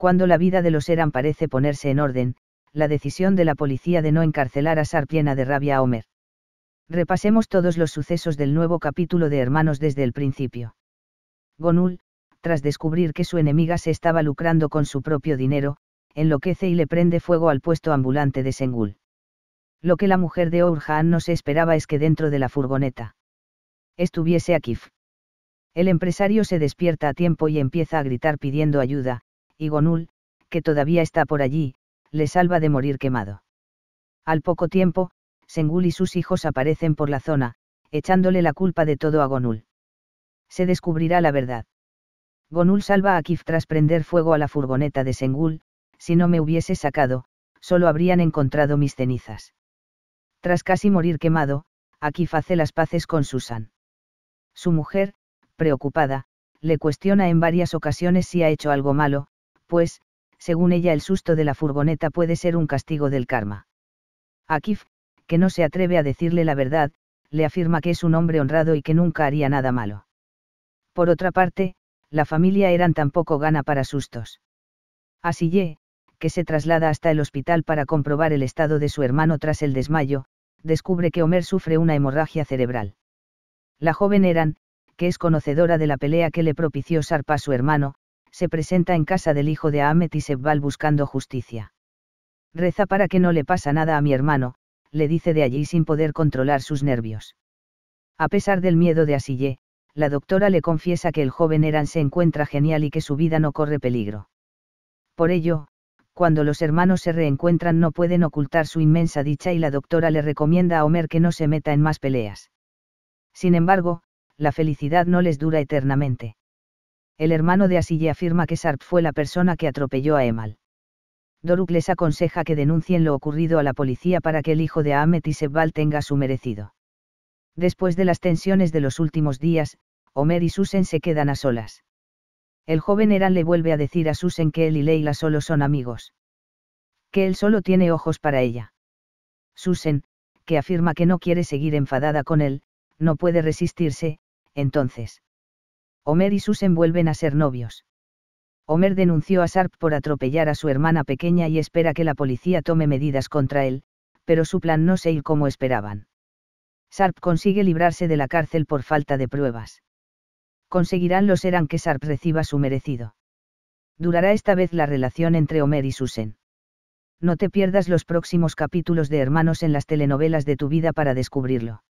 cuando la vida de los Eran parece ponerse en orden, la decisión de la policía de no encarcelar a Sar de rabia a Homer. Repasemos todos los sucesos del nuevo capítulo de Hermanos desde el principio. Gonul, tras descubrir que su enemiga se estaba lucrando con su propio dinero, enloquece y le prende fuego al puesto ambulante de Sengul. Lo que la mujer de Orhan no se esperaba es que dentro de la furgoneta estuviese Akif. El empresario se despierta a tiempo y empieza a gritar pidiendo ayuda, y Gonul, que todavía está por allí, le salva de morir quemado. Al poco tiempo, Sengul y sus hijos aparecen por la zona, echándole la culpa de todo a Gonul. Se descubrirá la verdad. Gonul salva a Kif tras prender fuego a la furgoneta de Sengul, si no me hubiese sacado, solo habrían encontrado mis cenizas. Tras casi morir quemado, Akif hace las paces con Susan. Su mujer, preocupada, le cuestiona en varias ocasiones si ha hecho algo malo, pues, según ella el susto de la furgoneta puede ser un castigo del karma. Akif, que no se atreve a decirle la verdad, le afirma que es un hombre honrado y que nunca haría nada malo. Por otra parte, la familia eran tampoco gana para sustos. Así que se traslada hasta el hospital para comprobar el estado de su hermano tras el desmayo, descubre que Homer sufre una hemorragia cerebral. La joven Eran, que es conocedora de la pelea que le propició Sarpa a su hermano, se presenta en casa del hijo de Ahmet y Sebbal buscando justicia. Reza para que no le pasa nada a mi hermano, le dice de allí sin poder controlar sus nervios. A pesar del miedo de Asille, la doctora le confiesa que el joven Eran se encuentra genial y que su vida no corre peligro. Por ello, cuando los hermanos se reencuentran no pueden ocultar su inmensa dicha y la doctora le recomienda a Homer que no se meta en más peleas. Sin embargo, la felicidad no les dura eternamente. El hermano de Asille afirma que Sarp fue la persona que atropelló a Emal. Doruk les aconseja que denuncien lo ocurrido a la policía para que el hijo de Ahmet y Sebal tenga su merecido. Después de las tensiones de los últimos días, Homer y Susen se quedan a solas. El joven Eran le vuelve a decir a Susen que él y Leila solo son amigos. Que él solo tiene ojos para ella. Susen, que afirma que no quiere seguir enfadada con él, no puede resistirse, entonces. Homer y Susan vuelven a ser novios. Homer denunció a Sarp por atropellar a su hermana pequeña y espera que la policía tome medidas contra él, pero su plan no se ir como esperaban. Sarp consigue librarse de la cárcel por falta de pruebas. Conseguirán los serán que Sarp reciba su merecido. Durará esta vez la relación entre Homer y Susan. No te pierdas los próximos capítulos de Hermanos en las telenovelas de tu vida para descubrirlo.